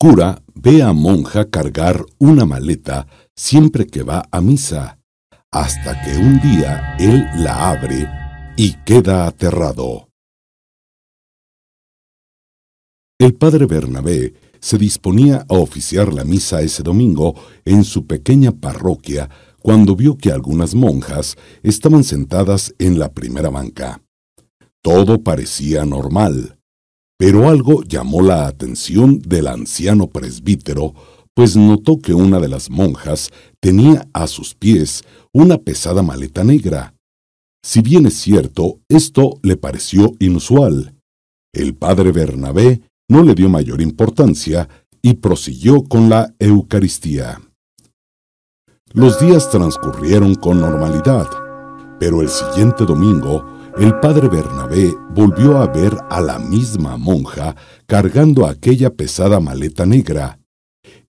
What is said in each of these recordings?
Cura ve a monja cargar una maleta siempre que va a misa, hasta que un día él la abre y queda aterrado. El padre Bernabé se disponía a oficiar la misa ese domingo en su pequeña parroquia cuando vio que algunas monjas estaban sentadas en la primera banca. Todo parecía normal. Pero algo llamó la atención del anciano presbítero, pues notó que una de las monjas tenía a sus pies una pesada maleta negra. Si bien es cierto, esto le pareció inusual. El padre Bernabé no le dio mayor importancia y prosiguió con la Eucaristía. Los días transcurrieron con normalidad, pero el siguiente domingo el padre Bernabé volvió a ver a la misma monja cargando aquella pesada maleta negra.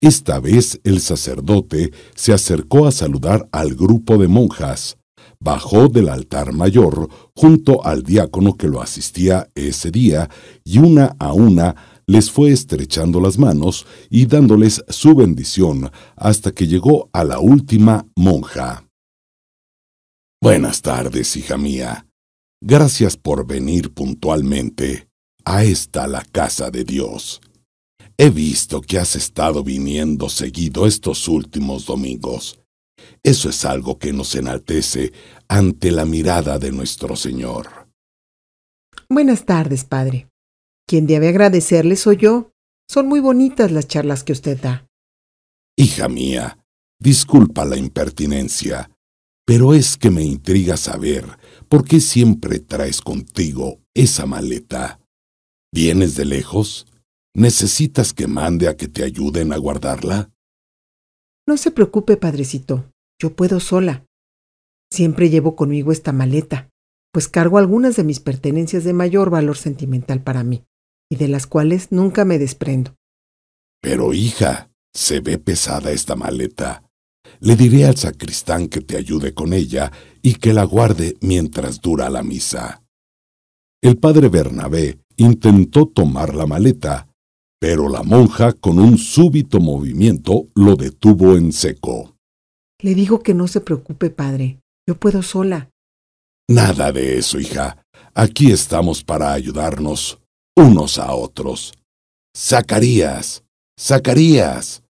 Esta vez el sacerdote se acercó a saludar al grupo de monjas. Bajó del altar mayor junto al diácono que lo asistía ese día y una a una les fue estrechando las manos y dándoles su bendición hasta que llegó a la última monja. Buenas tardes, hija mía, Gracias por venir puntualmente a esta la casa de Dios. He visto que has estado viniendo seguido estos últimos domingos. Eso es algo que nos enaltece ante la mirada de nuestro Señor. Buenas tardes, Padre. Quien debe agradecerle soy yo. Son muy bonitas las charlas que usted da. Hija mía, disculpa la impertinencia, pero es que me intriga saber por qué siempre traes contigo esa maleta. ¿Vienes de lejos? ¿Necesitas que mande a que te ayuden a guardarla? No se preocupe, padrecito. Yo puedo sola. Siempre llevo conmigo esta maleta, pues cargo algunas de mis pertenencias de mayor valor sentimental para mí, y de las cuales nunca me desprendo. Pero, hija, se ve pesada esta maleta. Le diré al sacristán que te ayude con ella y que la guarde mientras dura la misa. El padre Bernabé intentó tomar la maleta, pero la monja con un súbito movimiento lo detuvo en seco. Le digo que no se preocupe, padre. Yo puedo sola. Nada de eso, hija. Aquí estamos para ayudarnos unos a otros. Zacarías, Zacarías,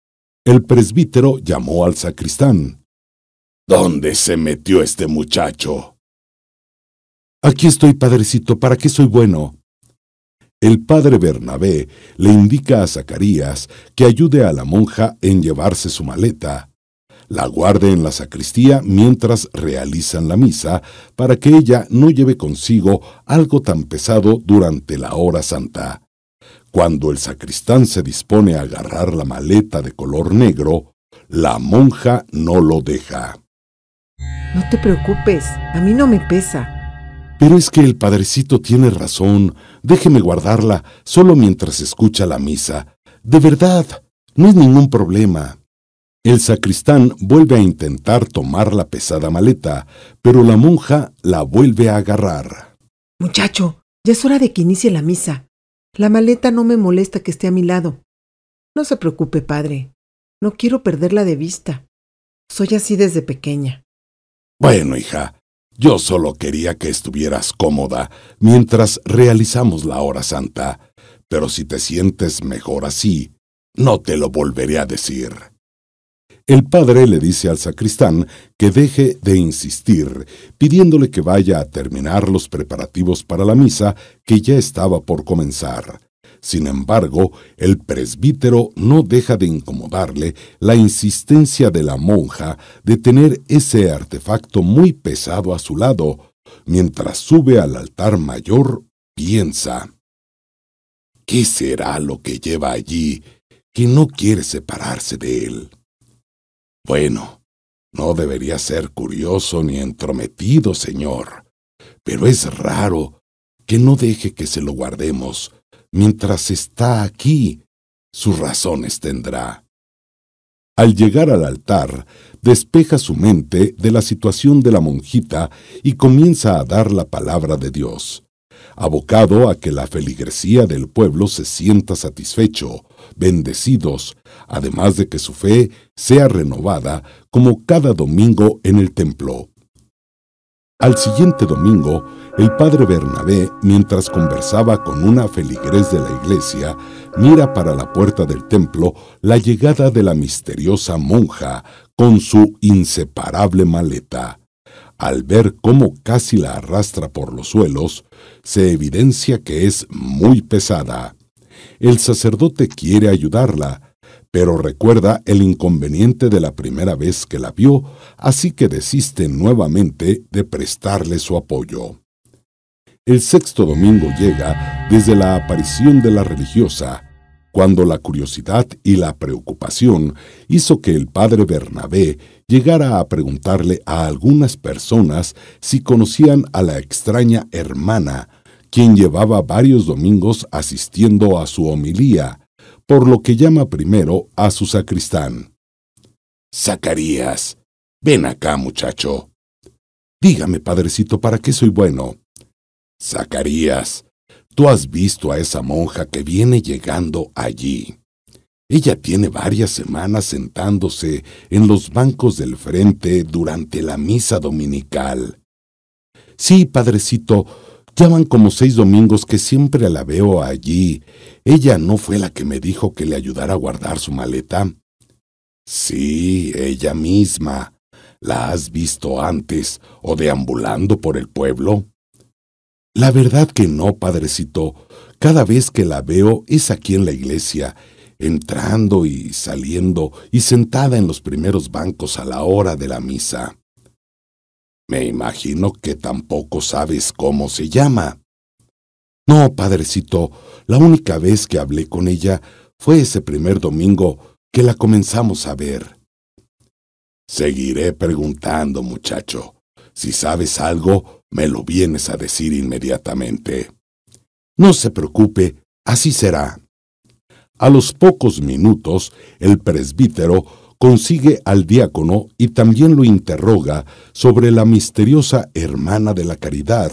el presbítero llamó al sacristán. ¿Dónde se metió este muchacho? Aquí estoy, padrecito, ¿para qué soy bueno? El padre Bernabé le indica a Zacarías que ayude a la monja en llevarse su maleta, la guarde en la sacristía mientras realizan la misa para que ella no lleve consigo algo tan pesado durante la hora santa. Cuando el sacristán se dispone a agarrar la maleta de color negro, la monja no lo deja. No te preocupes, a mí no me pesa. Pero es que el padrecito tiene razón. Déjeme guardarla solo mientras escucha la misa. De verdad, no es ningún problema. El sacristán vuelve a intentar tomar la pesada maleta, pero la monja la vuelve a agarrar. Muchacho, ya es hora de que inicie la misa. La maleta no me molesta que esté a mi lado. No se preocupe, padre. No quiero perderla de vista. Soy así desde pequeña. Bueno, hija, yo solo quería que estuvieras cómoda mientras realizamos la hora santa, pero si te sientes mejor así, no te lo volveré a decir. El padre le dice al sacristán que deje de insistir, pidiéndole que vaya a terminar los preparativos para la misa que ya estaba por comenzar. Sin embargo, el presbítero no deja de incomodarle la insistencia de la monja de tener ese artefacto muy pesado a su lado. Mientras sube al altar mayor, piensa, ¿qué será lo que lleva allí que no quiere separarse de él? Bueno, no debería ser curioso ni entrometido, señor, pero es raro que no deje que se lo guardemos mientras está aquí. Sus razones tendrá. Al llegar al altar, despeja su mente de la situación de la monjita y comienza a dar la palabra de Dios, abocado a que la feligresía del pueblo se sienta satisfecho, bendecidos además de que su fe sea renovada como cada domingo en el templo. Al siguiente domingo, el padre Bernabé, mientras conversaba con una feligrés de la iglesia, mira para la puerta del templo la llegada de la misteriosa monja con su inseparable maleta. Al ver cómo casi la arrastra por los suelos, se evidencia que es muy pesada. El sacerdote quiere ayudarla, pero recuerda el inconveniente de la primera vez que la vio, así que desiste nuevamente de prestarle su apoyo. El sexto domingo llega desde la aparición de la religiosa, cuando la curiosidad y la preocupación hizo que el padre Bernabé llegara a preguntarle a algunas personas si conocían a la extraña hermana, quien llevaba varios domingos asistiendo a su homilía, por lo que llama primero a su sacristán. Zacarías, ven acá, muchacho. Dígame, padrecito, ¿para qué soy bueno? Zacarías, tú has visto a esa monja que viene llegando allí. Ella tiene varias semanas sentándose en los bancos del frente durante la misa dominical. Sí, padrecito, Llaman como seis domingos que siempre la veo allí. Ella no fue la que me dijo que le ayudara a guardar su maleta. Sí, ella misma. ¿La has visto antes o deambulando por el pueblo? La verdad que no, padrecito. Cada vez que la veo es aquí en la iglesia, entrando y saliendo y sentada en los primeros bancos a la hora de la misa. Me imagino que tampoco sabes cómo se llama. No, padrecito, la única vez que hablé con ella fue ese primer domingo que la comenzamos a ver. Seguiré preguntando, muchacho. Si sabes algo, me lo vienes a decir inmediatamente. No se preocupe, así será. A los pocos minutos, el presbítero consigue al diácono y también lo interroga sobre la misteriosa hermana de la caridad,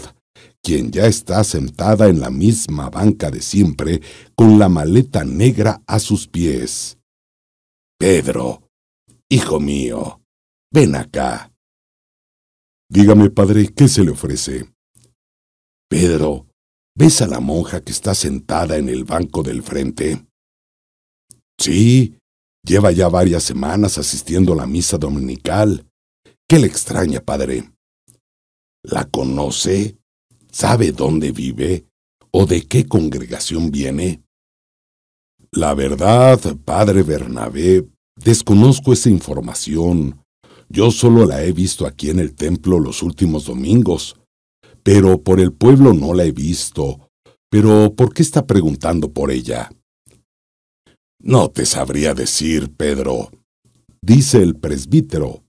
quien ya está sentada en la misma banca de siempre con la maleta negra a sus pies. Pedro, hijo mío, ven acá. Dígame, padre, ¿qué se le ofrece? Pedro, ¿ves a la monja que está sentada en el banco del frente? Sí, Lleva ya varias semanas asistiendo a la misa dominical. ¿Qué le extraña, padre? ¿La conoce? ¿Sabe dónde vive? ¿O de qué congregación viene? La verdad, padre Bernabé, desconozco esa información. Yo solo la he visto aquí en el templo los últimos domingos, pero por el pueblo no la he visto. Pero, ¿por qué está preguntando por ella? No te sabría decir, Pedro, dice el presbítero,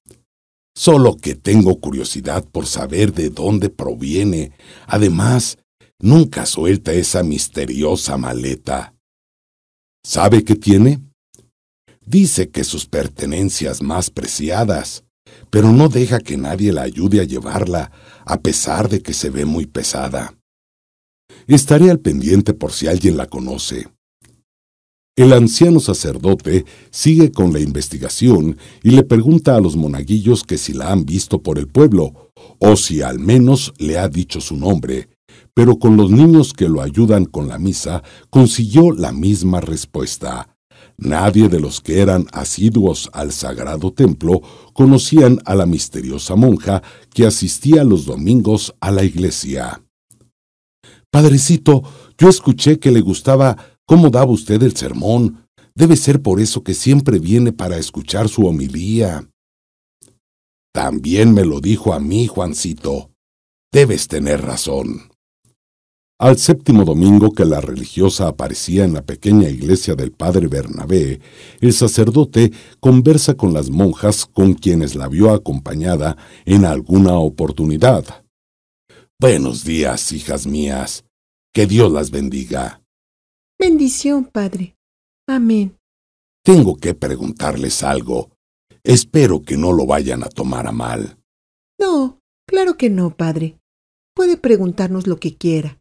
solo que tengo curiosidad por saber de dónde proviene. Además, nunca suelta esa misteriosa maleta. ¿Sabe qué tiene? Dice que sus pertenencias más preciadas, pero no deja que nadie la ayude a llevarla, a pesar de que se ve muy pesada. Estaré al pendiente por si alguien la conoce. El anciano sacerdote sigue con la investigación y le pregunta a los monaguillos que si la han visto por el pueblo, o si al menos le ha dicho su nombre, pero con los niños que lo ayudan con la misa consiguió la misma respuesta. Nadie de los que eran asiduos al sagrado templo conocían a la misteriosa monja que asistía los domingos a la iglesia. Padrecito, yo escuché que le gustaba cómo daba usted el sermón. Debe ser por eso que siempre viene para escuchar su homilía. También me lo dijo a mí, Juancito. Debes tener razón. Al séptimo domingo que la religiosa aparecía en la pequeña iglesia del padre Bernabé, el sacerdote conversa con las monjas con quienes la vio acompañada en alguna oportunidad. Buenos días, hijas mías. Que Dios las bendiga. Bendición, Padre. Amén. Tengo que preguntarles algo. Espero que no lo vayan a tomar a mal. No, claro que no, Padre. Puede preguntarnos lo que quiera.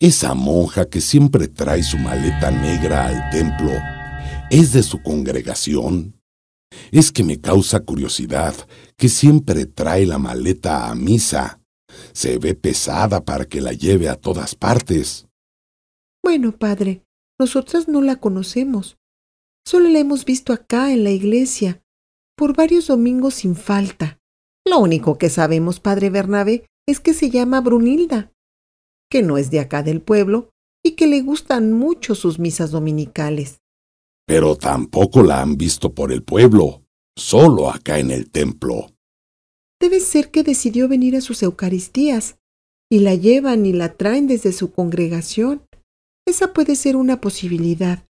Esa monja que siempre trae su maleta negra al templo, ¿es de su congregación? Es que me causa curiosidad que siempre trae la maleta a misa. Se ve pesada para que la lleve a todas partes. Bueno, padre, nosotras no la conocemos. Solo la hemos visto acá en la iglesia, por varios domingos sin falta. Lo único que sabemos, padre Bernabe, es que se llama Brunilda, que no es de acá del pueblo y que le gustan mucho sus misas dominicales. Pero tampoco la han visto por el pueblo, solo acá en el templo. Debe ser que decidió venir a sus Eucaristías, y la llevan y la traen desde su congregación. Esa puede ser una posibilidad.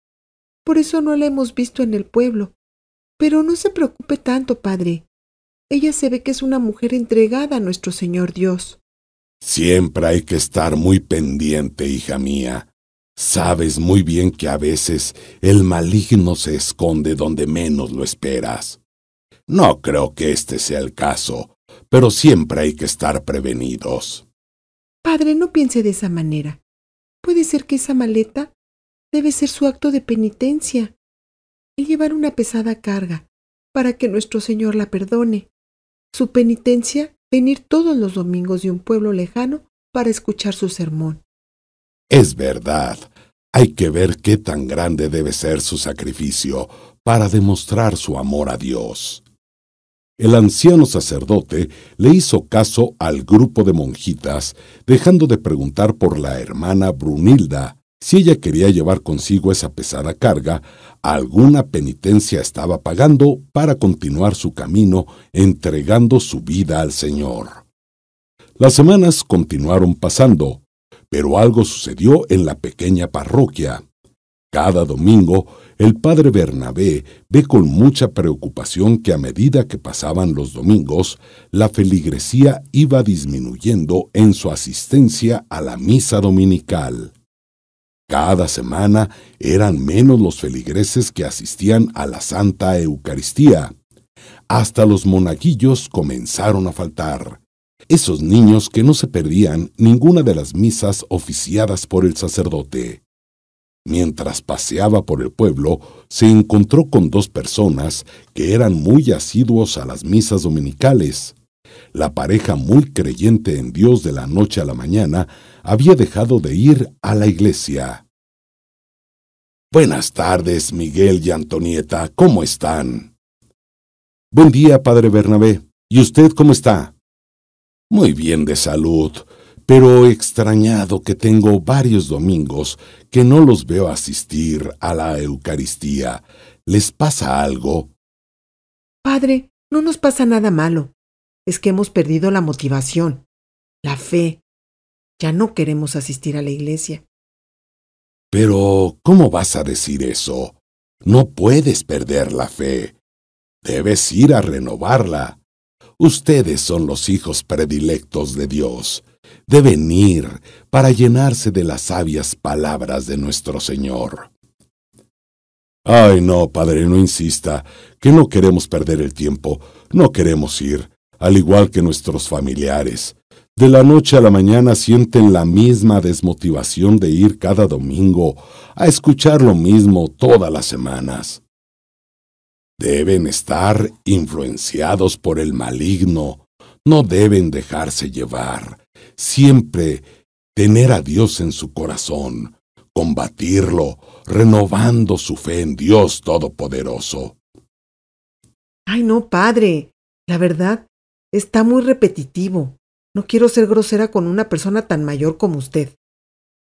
Por eso no la hemos visto en el pueblo. Pero no se preocupe tanto, padre. Ella se ve que es una mujer entregada a nuestro Señor Dios. Siempre hay que estar muy pendiente, hija mía. Sabes muy bien que a veces el maligno se esconde donde menos lo esperas. No creo que este sea el caso, pero siempre hay que estar prevenidos. Padre, no piense de esa manera. Puede ser que esa maleta debe ser su acto de penitencia, el llevar una pesada carga, para que nuestro Señor la perdone. Su penitencia, venir todos los domingos de un pueblo lejano para escuchar su sermón. Es verdad. Hay que ver qué tan grande debe ser su sacrificio para demostrar su amor a Dios. El anciano sacerdote le hizo caso al grupo de monjitas, dejando de preguntar por la hermana Brunilda. Si ella quería llevar consigo esa pesada carga, alguna penitencia estaba pagando para continuar su camino entregando su vida al Señor. Las semanas continuaron pasando, pero algo sucedió en la pequeña parroquia. Cada domingo el padre Bernabé ve con mucha preocupación que a medida que pasaban los domingos, la feligresía iba disminuyendo en su asistencia a la misa dominical. Cada semana eran menos los feligreses que asistían a la Santa Eucaristía. Hasta los monaguillos comenzaron a faltar. Esos niños que no se perdían ninguna de las misas oficiadas por el sacerdote. Mientras paseaba por el pueblo, se encontró con dos personas que eran muy asiduos a las misas dominicales. La pareja muy creyente en Dios de la noche a la mañana había dejado de ir a la iglesia. Buenas tardes, Miguel y Antonieta, ¿cómo están? Buen día, padre Bernabé. ¿Y usted cómo está? Muy bien de salud pero extrañado que tengo varios domingos que no los veo asistir a la Eucaristía. ¿Les pasa algo? Padre, no nos pasa nada malo. Es que hemos perdido la motivación, la fe. Ya no queremos asistir a la iglesia. Pero, ¿cómo vas a decir eso? No puedes perder la fe. Debes ir a renovarla. Ustedes son los hijos predilectos de Dios de venir para llenarse de las sabias palabras de nuestro Señor. Ay, no, padre, no insista, que no queremos perder el tiempo, no queremos ir, al igual que nuestros familiares. De la noche a la mañana sienten la misma desmotivación de ir cada domingo a escuchar lo mismo todas las semanas. Deben estar influenciados por el maligno, no deben dejarse llevar, siempre tener a Dios en su corazón, combatirlo, renovando su fe en Dios Todopoderoso. Ay, no, padre. La verdad, está muy repetitivo. No quiero ser grosera con una persona tan mayor como usted.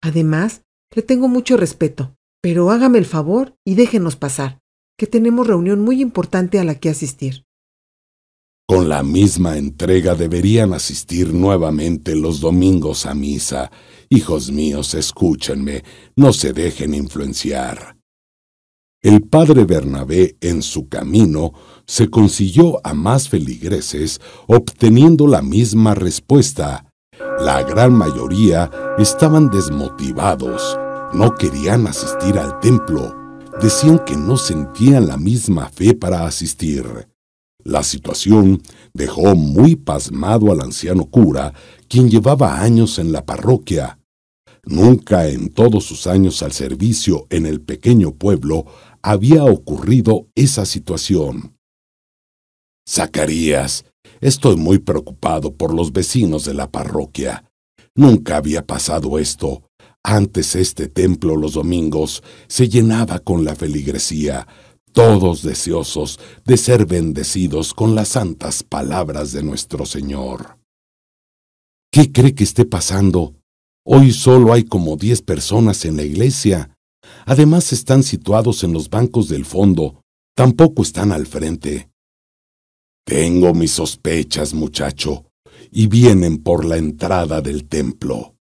Además, le tengo mucho respeto, pero hágame el favor y déjenos pasar, que tenemos reunión muy importante a la que asistir. Con la misma entrega deberían asistir nuevamente los domingos a misa. Hijos míos, escúchenme, no se dejen influenciar. El padre Bernabé en su camino se consiguió a más feligreses obteniendo la misma respuesta. La gran mayoría estaban desmotivados, no querían asistir al templo, decían que no sentían la misma fe para asistir. La situación dejó muy pasmado al anciano cura, quien llevaba años en la parroquia. Nunca en todos sus años al servicio en el pequeño pueblo había ocurrido esa situación. Zacarías, estoy muy preocupado por los vecinos de la parroquia. Nunca había pasado esto. Antes este templo los domingos se llenaba con la feligresía, todos deseosos de ser bendecidos con las santas palabras de nuestro Señor. ¿Qué cree que esté pasando? Hoy solo hay como diez personas en la iglesia. Además están situados en los bancos del fondo, tampoco están al frente. Tengo mis sospechas, muchacho, y vienen por la entrada del templo.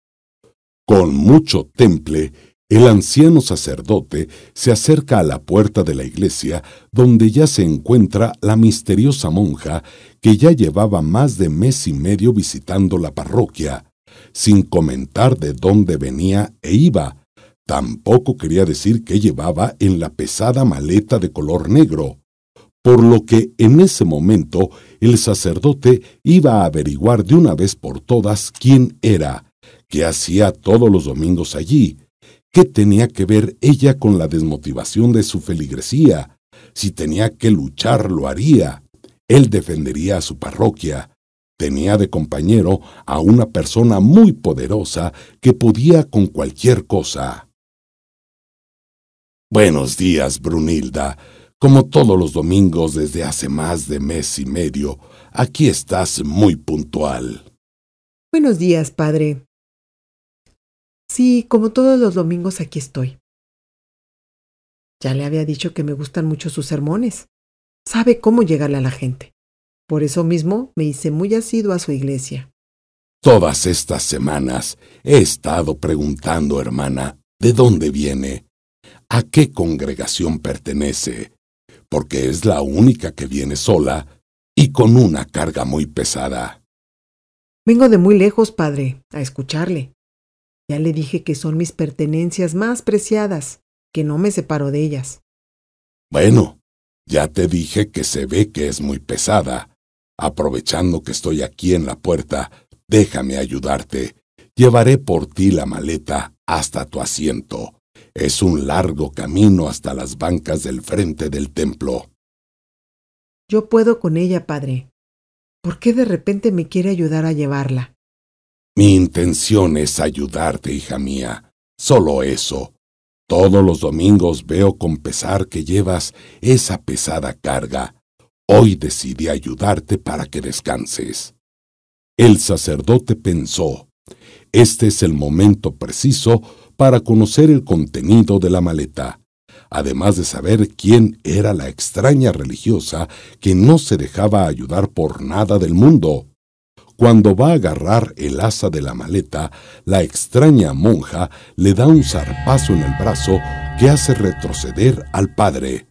Con mucho temple el anciano sacerdote se acerca a la puerta de la iglesia donde ya se encuentra la misteriosa monja que ya llevaba más de mes y medio visitando la parroquia, sin comentar de dónde venía e iba. Tampoco quería decir que llevaba en la pesada maleta de color negro, por lo que en ese momento el sacerdote iba a averiguar de una vez por todas quién era, que hacía todos los domingos allí, ¿Qué tenía que ver ella con la desmotivación de su feligresía? Si tenía que luchar, lo haría. Él defendería a su parroquia. Tenía de compañero a una persona muy poderosa que podía con cualquier cosa. Buenos días, Brunilda. Como todos los domingos desde hace más de mes y medio, aquí estás muy puntual. Buenos días, padre. Sí, como todos los domingos aquí estoy. Ya le había dicho que me gustan mucho sus sermones. Sabe cómo llegarle a la gente. Por eso mismo me hice muy asiduo a su iglesia. Todas estas semanas he estado preguntando, hermana, ¿de dónde viene? ¿A qué congregación pertenece? Porque es la única que viene sola y con una carga muy pesada. Vengo de muy lejos, padre, a escucharle. Ya le dije que son mis pertenencias más preciadas, que no me separo de ellas. Bueno, ya te dije que se ve que es muy pesada. Aprovechando que estoy aquí en la puerta, déjame ayudarte. Llevaré por ti la maleta hasta tu asiento. Es un largo camino hasta las bancas del frente del templo. Yo puedo con ella, padre. ¿Por qué de repente me quiere ayudar a llevarla? Mi intención es ayudarte, hija mía. Solo eso. Todos los domingos veo con pesar que llevas esa pesada carga. Hoy decidí ayudarte para que descanses. El sacerdote pensó, este es el momento preciso para conocer el contenido de la maleta, además de saber quién era la extraña religiosa que no se dejaba ayudar por nada del mundo. Cuando va a agarrar el asa de la maleta, la extraña monja le da un zarpazo en el brazo que hace retroceder al padre.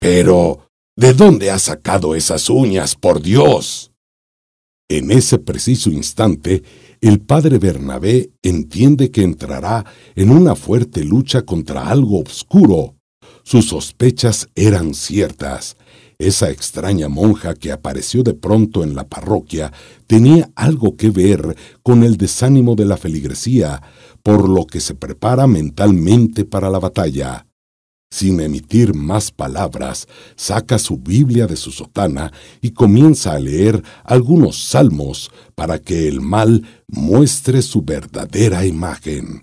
Pero, ¿de dónde ha sacado esas uñas, por Dios? En ese preciso instante, el padre Bernabé entiende que entrará en una fuerte lucha contra algo oscuro. Sus sospechas eran ciertas. Esa extraña monja que apareció de pronto en la parroquia tenía algo que ver con el desánimo de la feligresía, por lo que se prepara mentalmente para la batalla. Sin emitir más palabras, saca su Biblia de su sotana y comienza a leer algunos salmos para que el mal muestre su verdadera imagen.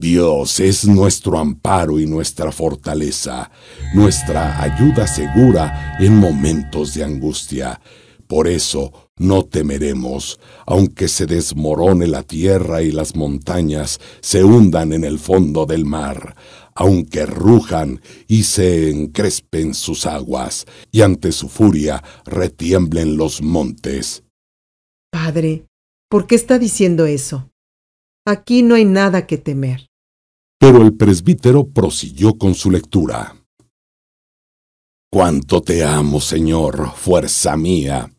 Dios es nuestro amparo y nuestra fortaleza, nuestra ayuda segura en momentos de angustia. Por eso no temeremos, aunque se desmorone la tierra y las montañas se hundan en el fondo del mar, aunque rujan y se encrespen sus aguas, y ante su furia retiemblen los montes. Padre, ¿por qué está diciendo eso? Aquí no hay nada que temer. Pero el presbítero prosiguió con su lectura. Cuánto te amo, Señor, fuerza mía.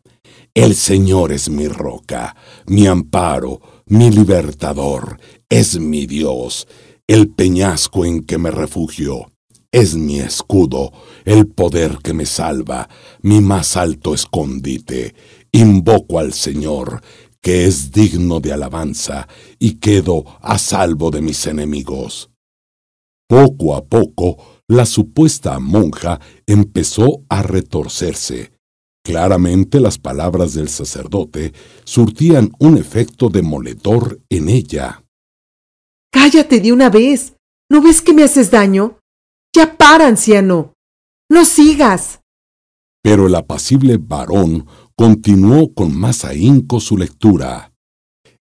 El Señor es mi roca, mi amparo, mi libertador, es mi Dios, el peñasco en que me refugio, es mi escudo, el poder que me salva, mi más alto escondite. Invoco al Señor, que es digno de alabanza, y quedo a salvo de mis enemigos. Poco a poco, la supuesta monja empezó a retorcerse. Claramente las palabras del sacerdote surtían un efecto demoledor en ella. Cállate de una vez. ¿No ves que me haces daño? Ya para, anciano. No sigas. Pero el apacible varón continuó con más ahínco su lectura.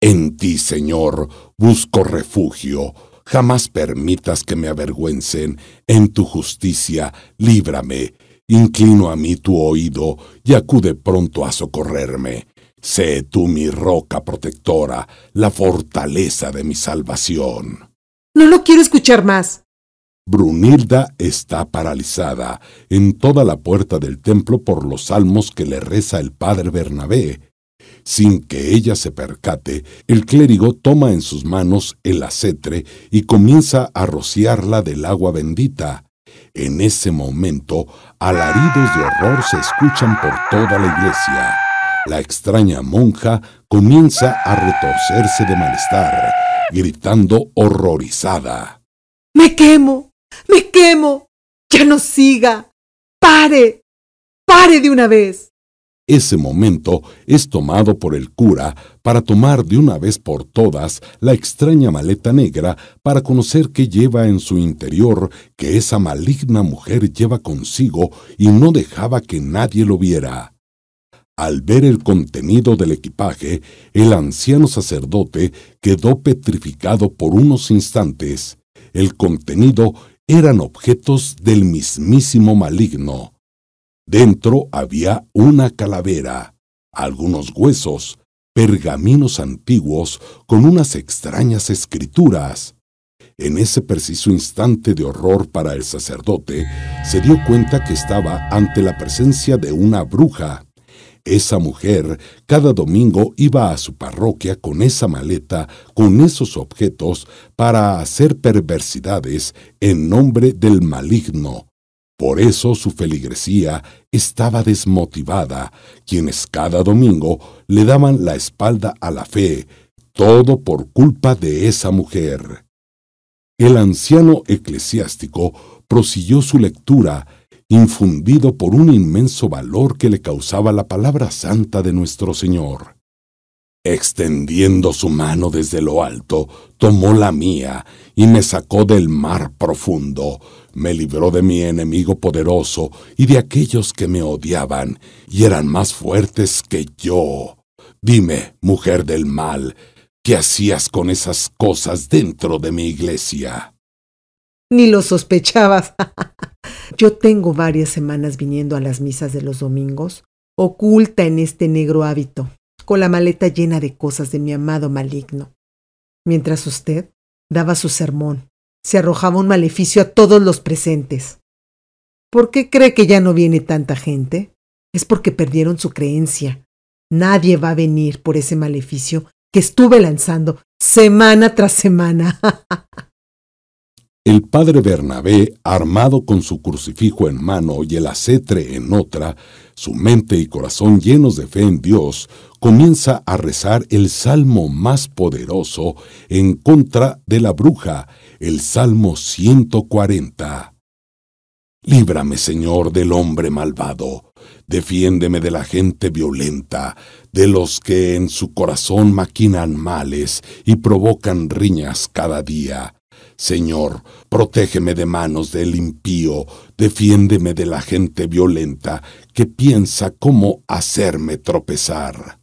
En ti, Señor, busco refugio Jamás permitas que me avergüencen. En tu justicia, líbrame. Inclino a mí tu oído y acude pronto a socorrerme. Sé tú mi roca protectora, la fortaleza de mi salvación. No lo quiero escuchar más. Brunilda está paralizada en toda la puerta del templo por los salmos que le reza el padre Bernabé. Sin que ella se percate, el clérigo toma en sus manos el acetre y comienza a rociarla del agua bendita. En ese momento, alaridos de horror se escuchan por toda la iglesia. La extraña monja comienza a retorcerse de malestar, gritando horrorizada. Me quemo, me quemo. Ya no siga. Pare, pare de una vez. Ese momento es tomado por el cura para tomar de una vez por todas la extraña maleta negra para conocer qué lleva en su interior que esa maligna mujer lleva consigo y no dejaba que nadie lo viera. Al ver el contenido del equipaje, el anciano sacerdote quedó petrificado por unos instantes. El contenido eran objetos del mismísimo maligno. Dentro había una calavera, algunos huesos, pergaminos antiguos con unas extrañas escrituras. En ese preciso instante de horror para el sacerdote, se dio cuenta que estaba ante la presencia de una bruja. Esa mujer cada domingo iba a su parroquia con esa maleta, con esos objetos, para hacer perversidades en nombre del maligno, por eso su feligresía estaba desmotivada, quienes cada domingo le daban la espalda a la fe, todo por culpa de esa mujer. El anciano eclesiástico prosiguió su lectura, infundido por un inmenso valor que le causaba la palabra santa de nuestro Señor. Extendiendo su mano desde lo alto, tomó la mía y me sacó del mar profundo, me libró de mi enemigo poderoso y de aquellos que me odiaban y eran más fuertes que yo. Dime, mujer del mal, ¿qué hacías con esas cosas dentro de mi iglesia? Ni lo sospechabas. yo tengo varias semanas viniendo a las misas de los domingos, oculta en este negro hábito, con la maleta llena de cosas de mi amado maligno, mientras usted daba su sermón se arrojaba un maleficio a todos los presentes. ¿Por qué cree que ya no viene tanta gente? Es porque perdieron su creencia. Nadie va a venir por ese maleficio que estuve lanzando semana tras semana. El padre Bernabé, armado con su crucifijo en mano y el acetre en otra, su mente y corazón llenos de fe en Dios, comienza a rezar el salmo más poderoso en contra de la bruja, el Salmo 140. Líbrame, Señor, del hombre malvado, defiéndeme de la gente violenta, de los que en su corazón maquinan males y provocan riñas cada día Señor, protégeme de manos del impío, defiéndeme de la gente violenta que piensa cómo hacerme tropezar.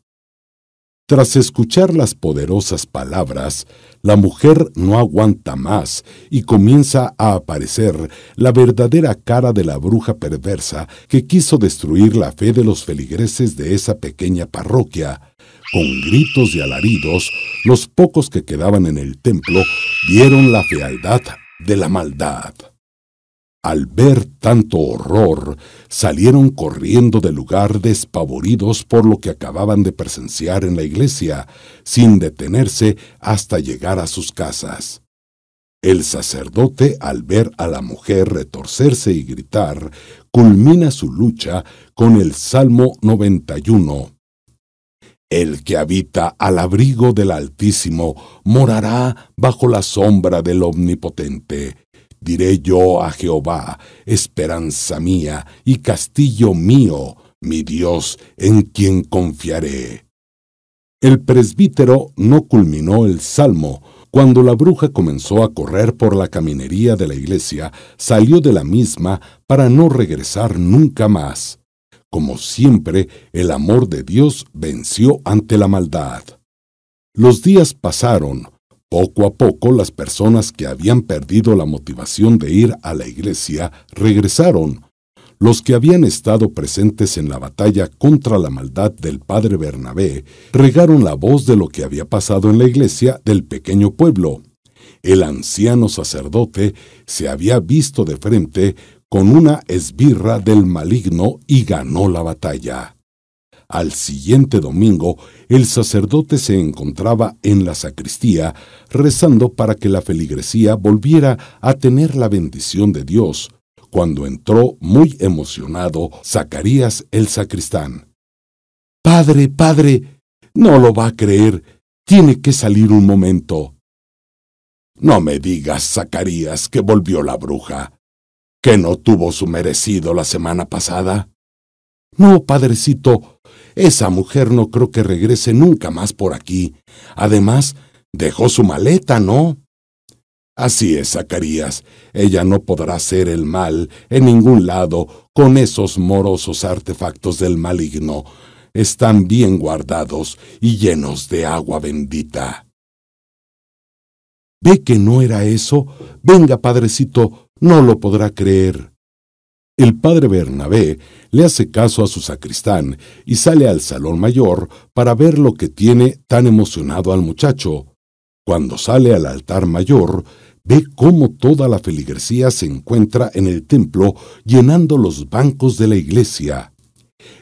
Tras escuchar las poderosas palabras, la mujer no aguanta más y comienza a aparecer la verdadera cara de la bruja perversa que quiso destruir la fe de los feligreses de esa pequeña parroquia, con gritos y alaridos, los pocos que quedaban en el templo vieron la fealdad de la maldad. Al ver tanto horror, salieron corriendo del lugar despavoridos por lo que acababan de presenciar en la iglesia, sin detenerse hasta llegar a sus casas. El sacerdote, al ver a la mujer retorcerse y gritar, culmina su lucha con el Salmo 91, el que habita al abrigo del Altísimo morará bajo la sombra del Omnipotente. Diré yo a Jehová, esperanza mía y castillo mío, mi Dios, en quien confiaré. El presbítero no culminó el salmo. Cuando la bruja comenzó a correr por la caminería de la iglesia, salió de la misma para no regresar nunca más. Como siempre, el amor de Dios venció ante la maldad. Los días pasaron. Poco a poco las personas que habían perdido la motivación de ir a la iglesia regresaron. Los que habían estado presentes en la batalla contra la maldad del padre Bernabé regaron la voz de lo que había pasado en la iglesia del pequeño pueblo el anciano sacerdote se había visto de frente con una esbirra del maligno y ganó la batalla. Al siguiente domingo, el sacerdote se encontraba en la sacristía rezando para que la feligresía volviera a tener la bendición de Dios, cuando entró muy emocionado Zacarías el sacristán. Padre, padre, no lo va a creer, tiene que salir un momento. No me digas, Zacarías, que volvió la bruja que no tuvo su merecido la semana pasada? No, padrecito, esa mujer no creo que regrese nunca más por aquí. Además, dejó su maleta, ¿no? Así es, Zacarías, ella no podrá hacer el mal en ningún lado con esos morosos artefactos del maligno. Están bien guardados y llenos de agua bendita. ¿Ve que no era eso? Venga, padrecito, no lo podrá creer. El padre Bernabé le hace caso a su sacristán y sale al salón mayor para ver lo que tiene tan emocionado al muchacho. Cuando sale al altar mayor, ve cómo toda la feligresía se encuentra en el templo llenando los bancos de la iglesia.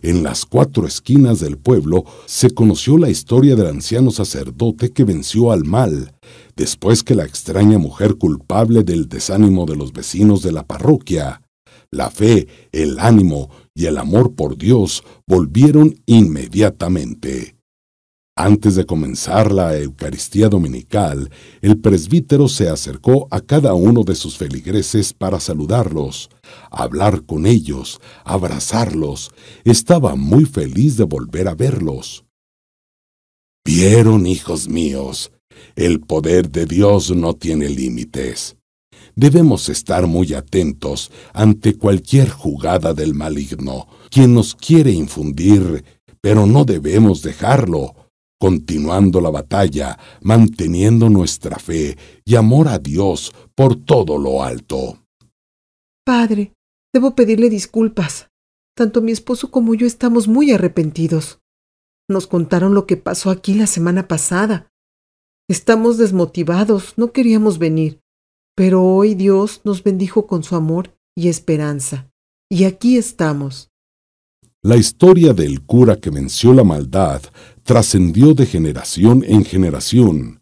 En las cuatro esquinas del pueblo se conoció la historia del anciano sacerdote que venció al mal, después que la extraña mujer culpable del desánimo de los vecinos de la parroquia, la fe, el ánimo y el amor por Dios volvieron inmediatamente. Antes de comenzar la Eucaristía Dominical, el presbítero se acercó a cada uno de sus feligreses para saludarlos, hablar con ellos, abrazarlos. Estaba muy feliz de volver a verlos. Vieron, hijos míos, el poder de Dios no tiene límites. Debemos estar muy atentos ante cualquier jugada del maligno, quien nos quiere infundir, pero no debemos dejarlo, continuando la batalla, manteniendo nuestra fe y amor a Dios por todo lo alto. Padre, debo pedirle disculpas. Tanto mi esposo como yo estamos muy arrepentidos. Nos contaron lo que pasó aquí la semana pasada. Estamos desmotivados, no queríamos venir, pero hoy Dios nos bendijo con su amor y esperanza, y aquí estamos. La historia del cura que venció la maldad trascendió de generación en generación.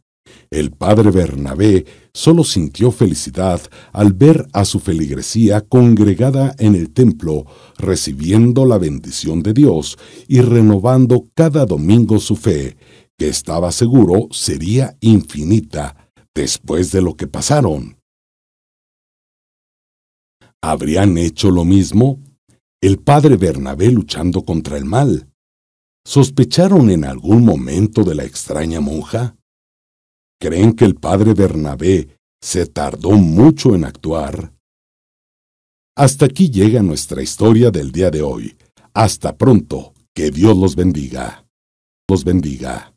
El padre Bernabé solo sintió felicidad al ver a su feligresía congregada en el templo, recibiendo la bendición de Dios y renovando cada domingo su fe, que estaba seguro sería infinita después de lo que pasaron. ¿Habrían hecho lo mismo? El padre Bernabé luchando contra el mal. ¿Sospecharon en algún momento de la extraña monja? ¿Creen que el padre Bernabé se tardó mucho en actuar? Hasta aquí llega nuestra historia del día de hoy. Hasta pronto. Que Dios los bendiga. Los bendiga.